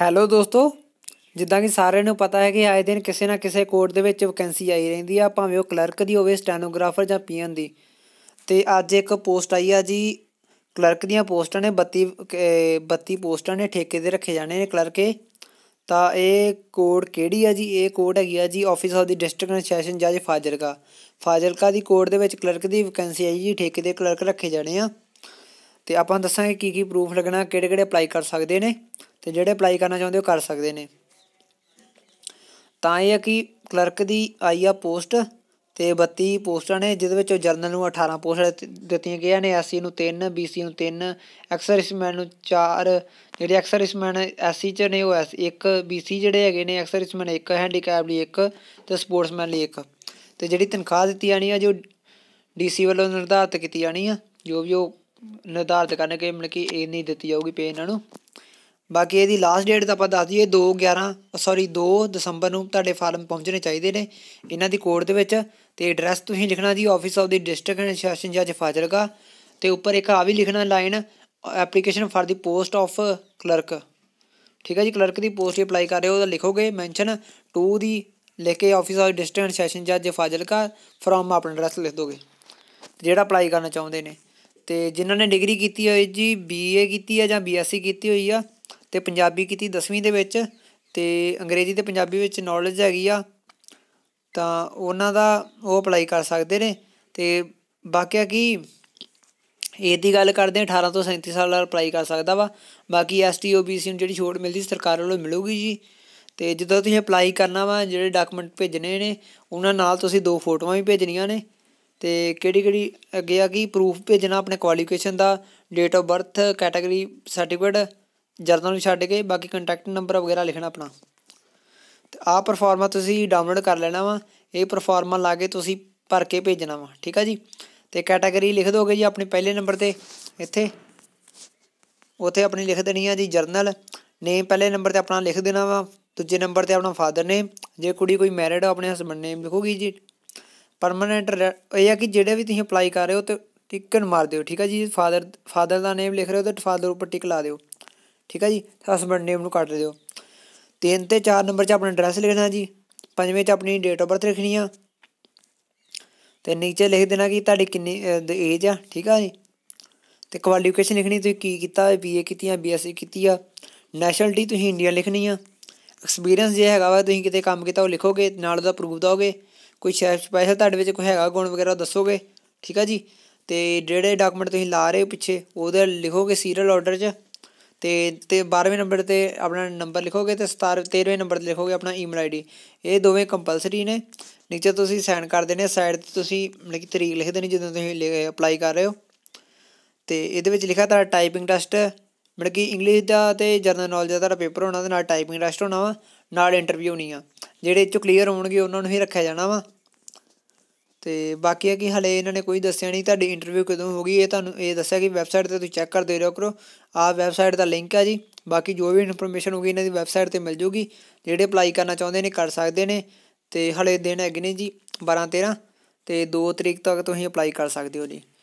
hello ਦੋਸਤੋ ਜਿੱਦਾਂ ਕਿ ਸਾਰਿਆਂ ਨੂੰ ਪਤਾ ਹੈ ਕਿ ਆਏ ਦਿਨ ਕਿਸੇ ਨਾ ਕਿਸੇ ਕੋਰਟ ਦੇ ਵਿੱਚ ਵੈਕੈਂਸੀ ਆਈ ਰਹਿੰਦੀ ਆ ਭਾਵੇਂ ਉਹ ਕਲਰਕ ਦੀ ਹੋਵੇ ਸਟੈਨੋਗ੍ਰਾਫਰ ਜਾਂ ਪੀਐਨ ਦੀ ਤੇ ਅੱਜ ਇੱਕ ਪੋਸਟ ਆਈ ਆ ਜੀ ਕਲਰਕ ਦੀਆਂ ਪੋਸਟਾਂ ਨੇ 32 32 ਪੋਸਟਾਂ ਨੇ ਠੇਕੇ ਦੇ ਰੱਖੇ ਜਾਣੇ ਨੇ ਕਲਰਕੇ ਤਾਂ ਇਹ ਕੋਡ ਕਿਹੜੀ ਆ ਜੀ ਇਹ ਕੋਡ ਹੈਗੀ ਆ ਜੀ office of the district session ਜੱਜ ਫਾਜ਼ਿਲਕਾ ਫਾਜ਼ਿਲਕਾ ਦੀ ਕੋਡ ਦੇ ਵਿੱਚ ਕਲਰਕ ਦੀ ਵੈਕੈਂਸੀ ਆਈ ਜੀ ਠੇਕੇ ਦੇ ਕਲਰਕ ਰੱਖੇ ਜਾਣੇ ਆ ਤੇ ਆਪਾਂ ਦੱਸਾਂਗੇ ਕੀ ਕੀ ਪ੍ਰੂਫ ਲੱਗਣਾ ਕਿਹੜੇ ਕਿਹੜੇ ਅਪਲਾਈ ਕਰ ਸਕਦੇ ਨੇ ਤੇ ਜਿਹੜੇ ਅਪਲਾਈ ਕਰਨਾ ਚਾਹੁੰਦੇ ਉਹ ਕਰ ਸਕਦੇ ਨੇ ਤਾਂ ਇਹ ਕਿ ਕਲਰਕ ਦੀ ਆਈ ਆ ਪੋਸਟ ਤੇ 32 ਪੋਸਟਾਂ ਨੇ ਜਿਹਦੇ ਵਿੱਚੋਂ ਜਰਨਲ ਨੂੰ 18 ਪੋਸਟ ਦਿੱਤੀਆਂ ਗਈਆਂ ਨੇ ਐਸਸੀ ਨੂੰ 3 ਬੀਸੀ ਨੂੰ 3 ਐਕਸਰਿਸਮੈਨ ਨੂੰ 4 ਜਿਹੜੇ ਐਕਸਰਿਸਮੈਨ ਐਸਸੀ ਚ ਨੇ ਉਹ ਐਸ 1 ਬੀਸੀ ਜਿਹੜੇ ਹੈਗੇ ਨੇ ਐਕਸਰਿਸਮੈਨ 1 ਹੈਂਡੀਕੈਪ ਲਈ 1 ਤੇ ਸਪੋਰਟਸਮੈਨ ਲਈ 1 ਤੇ ਜਿਹੜੀ ਤਨਖਾਹ ਦਿੱਤੀ ਜਾਣੀ ਆ ਜੋ ਡੀਸੀ ਵੱਲੋਂ ਨਿਰਧਾਰਤ ਕੀਤੀ ਜਾਣੀ ਆ ਜੋ ਵੀ ਉਹ ਨਿਰਧਾਰਤ ਕਰਨਗੇ ਮਨ ਕੀ ਇਹ ਨਹੀਂ ਦਿੱਤੀ ਜਾਊਗੀ ਪੇ ਇਹਨਾਂ ਨੂੰ ਬਾਕੀ ਇਹਦੀ ਲਾਸਟ ਡੇਟ ਤਾਂ ਆਪਾਂ ਦੱਸ ਦਈਏ 2 11 ਸੌਰੀ 2 ਦਸੰਬਰ ਨੂੰ ਤੁਹਾਡੇ ਫਾਰਮ ਪਹੁੰਚਣੇ ਚਾਹੀਦੇ ਨੇ ਇਹਨਾਂ ਦੀ ਕੋਡ ਦੇ ਵਿੱਚ ਤੇ ਐਡਰੈਸ ਤੁਸੀਂ ਲਿਖਣਾ ਜੀ office of the district administration ਜੱਜ ਫਾਜ਼ਿਲਕਾ ਤੇ ਉੱਪਰ ਇੱਕ ਆ ਵੀ ਲਿਖਣਾ line application for the post of clerk ਠੀਕ ਹੈ ਜੀ ਕਲਰਕ ਦੀ ਪੋਸਟ ਅਪਲਾਈ ਕਰ ਰਹੇ ਹੋ ਤਾਂ ਲਿਖੋਗੇ ਮੈਂਸ਼ਨ 2 ਦੀ ਲਿਖ ਕੇ ਆਫਿਸ ਆਫ ਡਿਸਟ੍ਰਿਕਟ ਸੈਸ਼ਨ ਜੱਜ ਫਾਜ਼ਿਲਕਾ ਫਰਮ ਆਪਣਾ ਐਡਰੈਸ ਲਿਖ ਦੋਗੇ ਜਿਹੜਾ ਅਪਲਾਈ ਕਰਨਾ ਚਾਹੁੰਦੇ ਨੇ ਤੇ ਜਿਨ੍ਹਾਂ ਨੇ ਡਿਗਰੀ ਕੀਤੀ ਹੋਈ ਜੀ ਬੀਏ ਕੀਤੀ ਹੈ ਜਾਂ ਬੀਐਸਸੀ ਕੀਤੀ ਹੋਈ ਆ ਤੇ ਪੰਜਾਬੀ ਕੀਤੀ 10ਵੀਂ ਦੇ ਵਿੱਚ ਤੇ ਅੰਗਰੇਜ਼ੀ ਤੇ ਪੰਜਾਬੀ ਵਿੱਚ ਨੌਲੇਜ ਹੈਗੀ ਆ ਤਾਂ ਉਹਨਾਂ ਦਾ ਉਹ ਅਪਲਾਈ ਕਰ ਸਕਦੇ ਨੇ ਤੇ ਬਾਕੀ ਕੀ ਇਹਦੀ ਦੀ ਗੱਲ ਕਰਦੇ ਆ 18 ਤੋਂ 37 ਸਾਲ ਦਾ ਅਪਲਾਈ ਕਰ ਸਕਦਾ ਵਾ ਬਾਕੀ ਐਸਟੀ ਓਬੀਸੀ ਨੂੰ ਜਿਹੜੀ ਛੋਟ ਮਿਲਦੀ ਸਰਕਾਰ ਵੱਲੋਂ ਮਿਲੂਗੀ ਜੀ ਤੇ ਜਦੋਂ ਤੁਸੀਂ ਅਪਲਾਈ ਕਰਨਾ ਵਾ ਜਿਹੜੇ ਡਾਕੂਮੈਂਟ ਭੇਜਣੇ ਨੇ ਉਹਨਾਂ ਨਾਲ ਤੁਸੀਂ ਦੋ ਫੋਟੋਆਂ ਵੀ ਭੇਜਣੀਆਂ ਨੇ ਤੇ ਕਿਹੜੀ ਕਿਹੜੀ ਅੱਗੇ ਆ ਕੀ ਪ੍ਰੂਫ ਭੇਜਣਾ ਆਪਣੇ ਕੁਆਲੀਫਿਕੇਸ਼ਨ ਦਾ date of birth category certificate general ਨੂੰ ਛੱਡ ਕੇ ਬਾਕੀ ਕੰਟੈਕਟ ਨੰਬਰ ਵਗੈਰਾ ਲਿਖਣਾ ਆਪਣਾ ਤੇ ਆਹ ਪਰਫਾਰਮਾ ਤੁਸੀਂ ਡਾਊਨਲੋਡ ਕਰ ਲੈਣਾ ਵਾ ਇਹ ਪਰਫਾਰਮਾ ਲਾ ਕੇ ਤੁਸੀਂ ਭਰ ਕੇ ਭੇਜਣਾ ਵਾ ਠੀਕ ਆ ਜੀ ਤੇ ਕੈਟਾਗਰੀ ਲਿਖ ਦੋਗੇ ਜੀ ਆਪਣੇ ਪਹਿਲੇ ਨੰਬਰ ਤੇ ਇੱਥੇ ਉਥੇ ਆਪਣੀ ਲਿਖ ਦੇਣੀ ਆ ਜੀ ਜਰਨਲ ਨੇਮ ਪਹਿਲੇ ਨੰਬਰ ਤੇ ਆਪਣਾ ਲਿਖ ਦੇਣਾ ਵਾ ਦੂਜੇ ਨੰਬਰ ਤੇ ਆਪਣਾ ਫਾਦਰ ਨੇਮ ਜੇ ਕੁੜੀ ਕੋਈ ਮੈਰਿਡ ਆ ਆਪਣੇ ਹਸਬੰਡ ਨੇਮ ਲਿਖੋਗੀ ਜੀ ਪਰਮਨੈਂਟ ਇਹ ਆ ਕਿ ਜਿਹੜੇ ਵੀ ਤੁਸੀਂ ਅਪਲਾਈ ਕਰ ਰਹੇ ਹੋ ਤੇ ਟਿਕਨ ਮਾਰ ਦਿਓ ਠੀਕ ਆ ਜੀ ਫਾਦਰ ਫਾਦਰ ਦਾ ਨੇਮ ਲਿਖ ਰਹੇ ਹੋ ਤੇ ਫਾਦਰ ਉੱਪਰ ਟਿਕ ਲਾ ਦਿਓ ਠੀਕ ਹੈ ਜੀ ਹਸਬੰਡ ਨੇਮ ਨੂੰ ਕੱਟ ਦਿਓ ਤਿੰਨ ਤੇ ਚਾਰ ਨੰਬਰ 'ਚ ਆਪਣਾ ਐਡਰੈਸ ਲਿਖਣਾ ਜੀ ਪੰਜਵੇਂ 'ਚ ਆਪਣੀ ਡੇਟ ਆਫ ਬਰਥ ਲਿਖਣੀ ਆ ਤੇ ਨੀਚੇ ਲਿਖ ਦੇਣਾ ਕਿ ਤੁਹਾਡੀ ਕਿੰਨੀ ਏਜ ਆ ਠੀਕ ਆ ਜੀ ਤੇ ਕੁਆਲੀਫਿਕੇਸ਼ਨ ਲਿਖਣੀ ਤੁਸੀਂ ਕੀ ਕੀਤਾ ਬੀਏ ਕੀਤੀ ਆ ਬੀਐਸਸੀ ਕੀਤੀ ਆ ਨੈਸ਼ਨਲਟੀ ਤੁਸੀਂ ਇੰਡੀਆ ਲਿਖਣੀ ਆ ਐਕਸਪੀਰੀਅੰਸ ਜੇ ਹੈਗਾ ਵਾ ਤੁਸੀਂ ਕਿਤੇ ਕੰਮ ਕੀਤਾ ਉਹ ਲਿਖੋਗੇ ਨਾਲ ਦਾ ਪ੍ਰੂਫ ਦੋਗੇ ਕੋਈ ਸਪੈਸ਼ਲ ਤੁਹਾਡੇ ਵਿੱਚ ਕੋਈ ਹੈਗਾ ਗੁਣ ਵਗੈਰਾ ਦੱਸੋਗੇ ਠੀਕ ਆ ਜੀ ਤੇ ਜਿਹੜੇ ਡਾਕੂਮੈਂਟ ਤੁਸੀਂ ਲਾ ਰਹੇ ਹੋ ਪਿੱਛੇ ਉਹਦੇ ਲਿਖੋਗੇ ਸੀਰੀਅਲ ਆਰਡਰ 'ਚ ਤੇ ਤੇ 12ਵੇਂ ਨੰਬਰ ਤੇ ਆਪਣਾ ਨੰਬਰ ਲਿਖੋਗੇ ਤੇ 17 13ਵੇਂ ਨੰਬਰ ਤੇ ਲਿਖੋਗੇ ਆਪਣਾ ਈਮੇਲ ਆਈਡੀ ਇਹ ਦੋਵੇਂ ਕੰਪਲਸਰੀ ਨੇ ਨੀਚੇ ਤੁਸੀਂ ਸਾਈਨ ਕਰ ਦੇਣੇ ਸਾਈਡ ਤੇ ਤੁਸੀਂ ਮਤਲਬ ਕਿ ਤਰੀਕ ਲਿਖ ਦੇਣੀ ਜਦੋਂ ਤੁਸੀਂ ਅਪਲਾਈ ਕਰ ਰਹੇ ਹੋ ਤੇ ਇਹਦੇ ਵਿੱਚ ਲਿਖਿਆ ਤੁਹਾਡਾ ਟਾਈਪਿੰਗ ਟੈਸਟ ਮਤਲਬ ਕਿ ਇੰਗਲਿਸ਼ ਦਾ ਤੇ ਜਨਰਲ ਨੌਲੇਜ ਦਾ ਤੁਹਾਡਾ ਪੇਪਰ ਹੋਣਾ ਤੇ ਨਾਲ ਟਾਈਪਿੰਗ ਟੈਸਟ ਹੋਣਾ ਵਾ ਨਾਲ ਇੰਟਰਵਿਊ ਨਹੀਂ ਆ ਜਿਹੜੇ ਇਹ ਚੋਂ ਕਲੀਅਰ ਹੋਣਗੇ ਉਹਨਾਂ ਨੂੰ ਹੀ ਰੱਖਿਆ ਜਾਣਾ ਵਾ ਤੇ ਬਾਕੀ ਹੈ ਕਿ ਹਲੇ ਇਹਨਾਂ ਨੇ ਕੋਈ ਦੱਸਿਆ ਨਹੀਂ ਤੁਹਾਡੀ ਇੰਟਰਵਿਊ ਕਦੋਂ ਹੋਗੀ ਇਹ ਤੁਹਾਨੂੰ ਇਹ ਦੱਸਿਆ ਕਿ ਵੈਬਸਾਈਟ ਤੇ ਤੁਸੀਂ ਚੈੱਕ ਕਰਦੇ ਰਹੋ ਕਰੋ ਆ ਵੈਬਸਾਈਟ ਦਾ ਲਿੰਕ ਹੈ ਜੀ ਬਾਕੀ ਜੋ ਵੀ ਇਨਫੋਰਮੇਸ਼ਨ ਹੋਗੀ ਇਹਨਾਂ ਦੀ ਵੈਬਸਾਈਟ ਤੇ ਮਿਲ ਜੂਗੀ ਜਿਹੜੇ ਅਪਲਾਈ ਕਰਨਾ ਚਾਹੁੰਦੇ ਨੇ ਕਰ ਸਕਦੇ ਨੇ ਤੇ ਹਲੇ ਦਿਨ ਹੈਗੇ ਨੇ ਜੀ 12 13 ਤੇ 2 ਤਰੀਕ ਤੱਕ ਤੁਸੀਂ ਅਪਲਾਈ ਕਰ ਸਕਦੇ ਹੋ ਜੀ